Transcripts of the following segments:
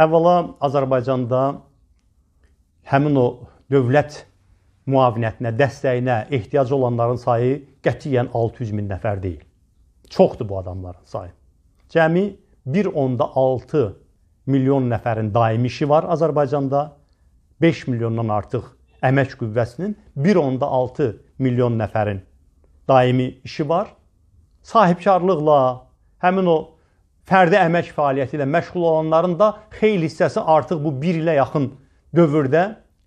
Əvvəla Azərbaycanda həmin o dövlət müavinətinə, dəstəyinə ehtiyacı olanların sayı qətiyyən 600 min nəfər deyil. Çoxdur bu adamların sayı. Cəmi 1.6 milyon nəfərin daimi işi var Azərbaycanda. 5 milyondan artıq əmək qüvvəsinin 1.6 milyon nəfərin daimi işi var. Sahibkarlıqla, həmin o fərdi əmək fəaliyyəti ilə məşğul olanların da xeyli hissəsi artıq bu 1 ilə yaxın dövrdə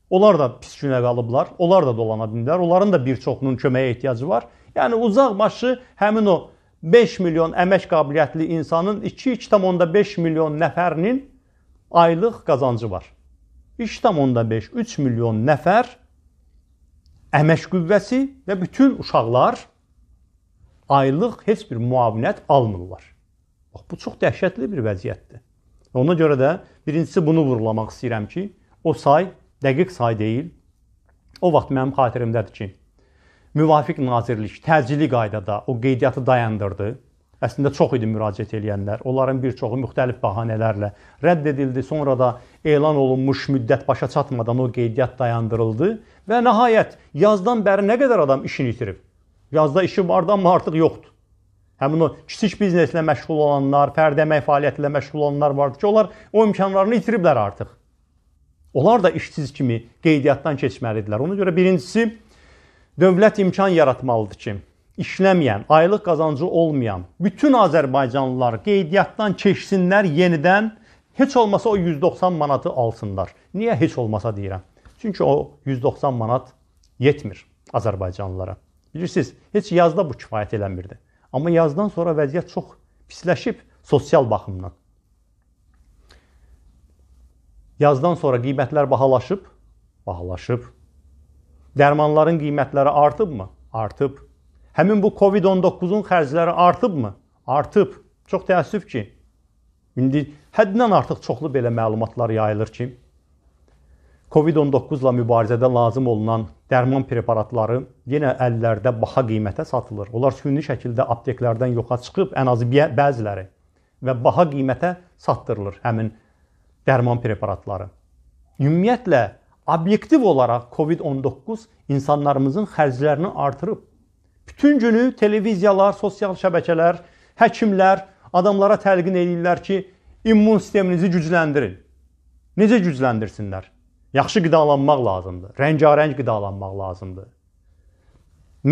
onlar da pis günə qalıblar. Onlar da dolana bilmirlər. Onların da bir çoxunun köməyə ehtiyacı var. Yəni uzaq başı həmin o 5 milyon əmək qabiliyyətli insanın 2,5 milyon nəfərinin aylıq qazancı var. 3,5 3 milyon nəfər əmək qüvvəsi və bütün uşaqlar aylıq heç bir müavinət almırlar. Bax, bu çox dəhşətli bir vəziyyətdir. Ona görə də birincisi bunu vurulamaq istəyirəm ki, o say dəqiq say deyil. O vaxt mənim xatirimdədir ki, müvafiq nazirlik təcili qaydada o qeydiyyatı dayandırdı. Əslində çox idi müraciət edənlər. Onların bir çoxu müxtəlif bəhanələrlə rədd edildi. Sonra da elan olunmuş müddət başa çatmadan o qeydiyyat dayandırıldı və nəhayət yazdan bəri nə qədər adam işini itirib. Yazda işi vardı, amma artıq yoxdur. Həmin o kiçik bizneslə məşğul olanlar, fərdi əmək fəaliyyəti ilə məşğul olanlar vardı ki, onlar o imkanlarını itiriblər artıq. Onlar da işsiz kimi qeydiyyatdan keçməlidirlər. Ona görə birincisi dövlət imkan yaratmalıdır ki, işləməyən, aylıq qazancı olmayan bütün Azərbaycanlılar qeydiyyatdan keçsinlər yenidən, heç olmasa o 190 manatı alsınlar. Niyə heç olmasa deyirəm? Çünki o 190 manat yetmir Azərbaycanlılara. Bilirsiniz, heç yazda bu kifayət eləmirdi. Amma yazdan sonra vəziyyət çox pisləşib sosial baxımdan. Yazdan sonra qiymətlər bahalaşıb, bahalaşıb. Dərmanların qiymətləri artıbmı? Artıb. Həmin bu COVID-19-un xərcləri artıbmı? Artıb. Çox təəssüf ki, indi həddindən artıq çoxlu belə məlumatlar yayılır ki, COVID-19 ilə mübarizədə lazım olunan dərman preparatları yenə əllərdə baha qiymətə satılır. Onlar süni şəkildə apteklərdən yoxa çıxıb ən azı bəziləri və baha qiymətə satdırılır həmin dərman preparatları. Ümumiyyətlə obyektiv olaraq COVID-19 insanlarımızın xərclərini artırıb. Bütün günü televiziyalar, sosial şəbəkələr, həkimlər adamlara təlqin edirlər ki, immun sisteminizi gücləndirin. Necə gücləndirsinlər? Yaxşı qidalanmaq lazımdır. Rəngarəng qidalanmaq lazımdır.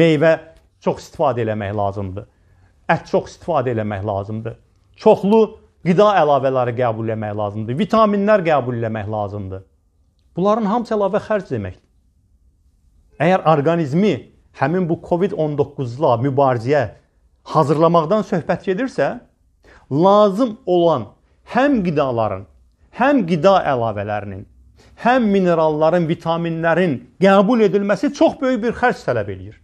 Meyvə çox istifadə eləmək lazımdır. Ət çox istifadə eləmək lazımdır. Çoxlu qida əlavələri qəbul etmək lazımdır. Vitaminlər qəbul etmək lazımdır. Bunların hamısı əlavə xərc deməkdir. Əgər orqanizmi həmin bu COVID-19-la mübarizəyə hazırlamaqdan söhbət gedirsə, lazım olan həm qidaların, həm qida əlavələrinin həm mineralların, vitaminlərin qəbul edilməsi çox böyük bir xərc tələb eləyir.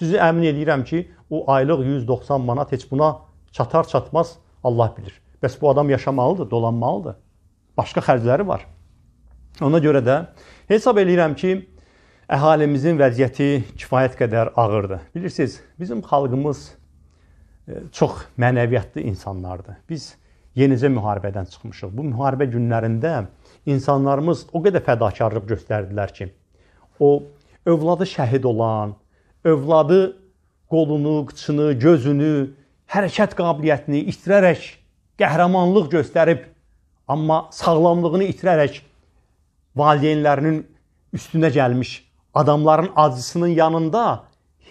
Sizi əmin edirəm ki, o aylıq 190 manat heç buna çatar çatmaz Allah bilir. Bəs bu adam yaşamalıdır, dolanmalıdır. Başqa xərcləri var. Ona görə də hesab eləyirəm ki, əhalimizin vəziyyəti kifayət qədər ağırdır. Bilirsiniz, bizim xalqımız e, çox mənəviyyatlı insanlardır. Biz yenicə müharibədən çıxmışıq. Bu müharibə günlərində insanlarımız o qədər fədakarlıq göstərdilər ki, o övladı şəhid olan, övladı qolunu, qıçını, gözünü, hərəkət qabiliyyətini itirərək qəhrəmanlıq göstərib, amma sağlamlığını itirərək valideynlərinin üstünə gəlmiş adamların acısının yanında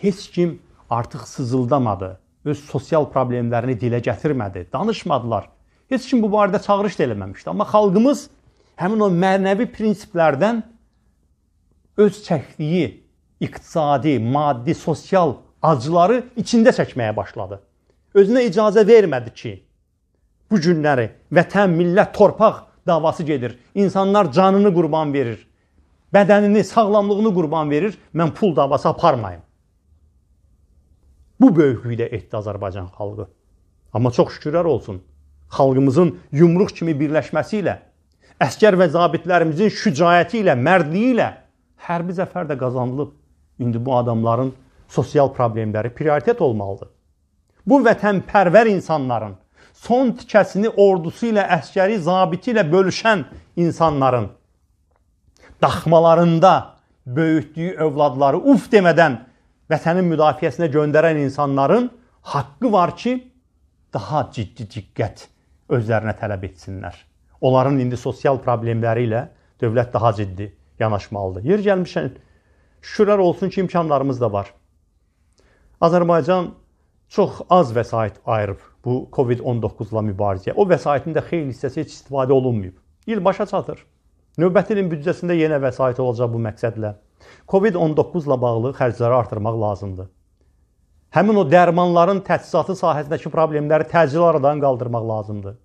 heç kim artıq sızıldamadı. Öz sosial problemlərini dilə gətirmədi, danışmadılar. Heç kim bu barədə çağırış da eləməmişdi. Amma xalqımız həmin o mənəvi prinsiplərdən öz çəkdiyi iqtisadi, maddi, sosial acıları içində çəkməyə başladı. Özünə icazə vermədi ki, bu günləri vətən, millət, torpaq davası gedir. İnsanlar canını qurban verir. Bədənini, sağlamlığını qurban verir. Mən pul davası aparmayım. Bu böyüklükdə etdi Azərbaycan xalqı. Amma çox şükürlər olsun. Xalqımızın yumruq kimi birləşməsi ilə Əskər və zabitlərimizin şücaəti ilə, mərdliyi ilə hərbi zəfər də qazanılıb. İndi bu adamların sosial problemləri prioritet olmalıdır. Bu vətənpərvər insanların son tikəsini ordusu ilə, əskəri zabiti ilə bölüşən insanların daxmalarında böyütdüyü övladları uf demədən vətənin müdafiəsinə göndərən insanların haqqı var ki, daha ciddi diqqət özlərinə tələb etsinlər. Onların indi sosial problemləri ilə dövlət daha ciddi yanaşmalıdır. Yer gəlmişən şükürlər olsun ki, imkanlarımız da var. Azərbaycan çox az vəsait ayırıb bu COVID-19-la mübarizəyə. O vəsaitin də xeyli hissəsi heç istifadə olunmayıb. İl başa çatır. Növbəti ilin büdcəsində yenə vəsait olacaq bu məqsədlə. COVID-19-la bağlı xərcləri artırmaq lazımdır. Həmin o dərmanların təchizatı sahəsindəki problemləri təcili aradan qaldırmaq lazımdır.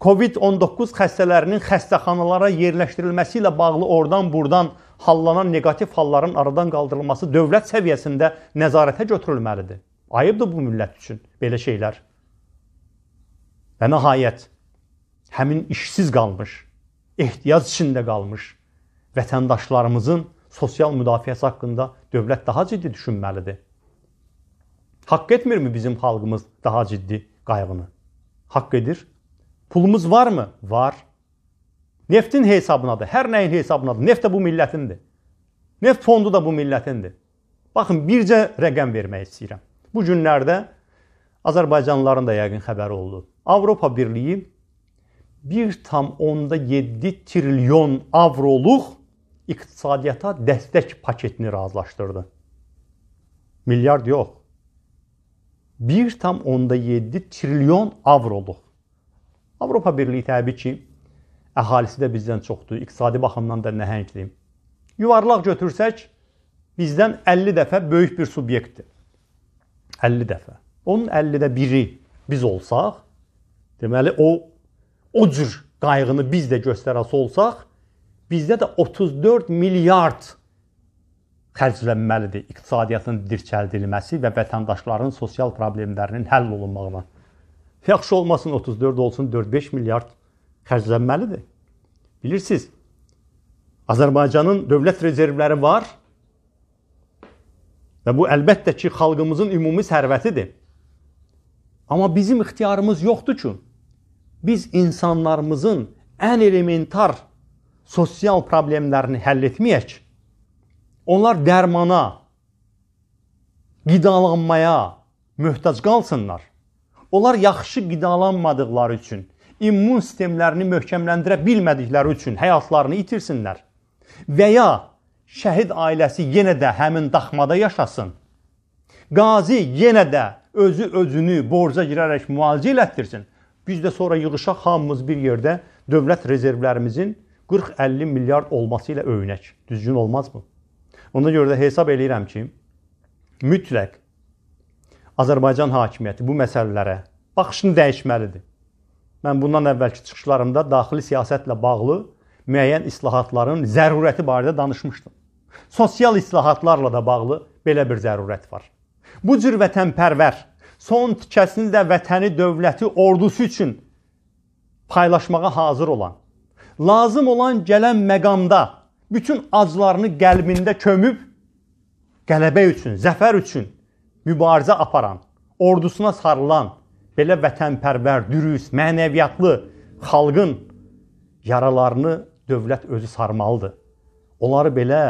COVID-19 xəstələrinin xəstəxanalara yerləşdirilməsi ilə bağlı oradan-burdan hallanan neqativ halların aradan qaldırılması dövlət səviyyəsində nəzarətə götürülməlidir. Ayıbdır bu millət üçün belə şeylər. Və nəhayət həmin işsiz qalmış, ehtiyac içində qalmış vətəndaşlarımızın sosial müdafiəsi haqqında dövlət daha ciddi düşünməlidir. Haqq etmirmi bizim xalqımız daha ciddi qayğını? Haqq edir, Pulumuz var mı? Var. Neftin hesabınadır. Hər nəyin hesabınadır. Neft də bu millətindir. Neft fondu da bu millətindir. Baxın, bircə rəqəm vermək istəyirəm. Bu günlərdə Azərbaycanlıların da yəqin xəbəri oldu. Avropa Birliyi 1,7 trilyon avroluq iqtisadiyyata dəstək paketini razılaşdırdı. Milyard yox. 1,7 trilyon avroluq. Avropa Birliyi təbii ki, əhalisi də bizdən çoxdur, iqtisadi baxımdan da nəhəngdir. Yuvarlaq götürsək, bizdən 50 dəfə böyük bir subyektdir. 50 dəfə. Onun 50-də biri biz olsaq, deməli o o cür qayğını biz də göstərəsi olsaq, bizdə də 34 milyard xərclənməlidir iqtisadiyyatın dirçəldilməsi və vətəndaşların sosial problemlərinin həll olunmağına. Yaxşı olmasın 34 olsun 4-5 milyard xərclənməlidir. Bilirsiniz, Azərbaycanın dövlət rezervləri var və bu əlbəttə ki, xalqımızın ümumi sərvətidir. Amma bizim ixtiyarımız yoxdur ki, biz insanlarımızın ən elementar sosial problemlərini həll etməyək. Onlar dərmana, qidalanmaya möhtac qalsınlar. Onlar yaxşı qidalanmadıqları üçün, immun sistemlərini möhkəmləndirə bilmədikləri üçün həyatlarını itirsinlər. Və ya şəhid ailəsi yenə də həmin daxmada yaşasın. Qazi yenə də özü özünü borca girərək müalicə elətdirsin. Biz də sonra yığışaq hamımız bir yerdə dövlət rezervlərimizin 40-50 milyard olması ilə öyünək. Düzgün olmazmı? Ona görə də hesab eləyirəm ki, mütləq Azərbaycan hakimiyyəti bu məsələlərə baxışını dəyişməlidir. Mən bundan əvvəlki çıxışlarımda daxili siyasətlə bağlı müəyyən islahatların zərurəti barədə danışmışdım. Sosial islahatlarla da bağlı belə bir zərurət var. Bu cür vətənpərvər, son tikəsini də vətəni, dövləti, ordusu üçün paylaşmağa hazır olan, lazım olan gələn məqamda bütün aclarını qəlbində kömüb qələbə üçün, zəfər üçün mübarizə aparan, ordusuna sarılan belə vətənpərvər, dürüst, mənəviyyatlı xalqın yaralarını dövlət özü sarmalıdır. Onları belə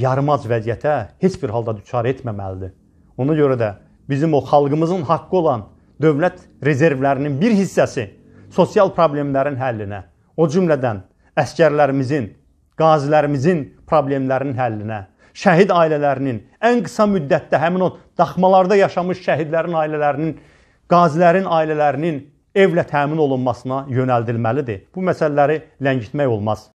yarımaz vəziyyətə heç bir halda düçar etməməlidir. Ona görə də bizim o xalqımızın haqqı olan dövlət rezervlərinin bir hissəsi sosial problemlərin həllinə, o cümlədən əskərlərimizin, qazilərimizin problemlərinin həllinə şəhid ailələrinin, ən qısa müddətdə həmin o daxmalarda yaşamış şəhidlərin ailələrinin, qazilərin ailələrinin evlə təmin olunmasına yönəldilməlidir. Bu məsələləri ləngitmək olmaz.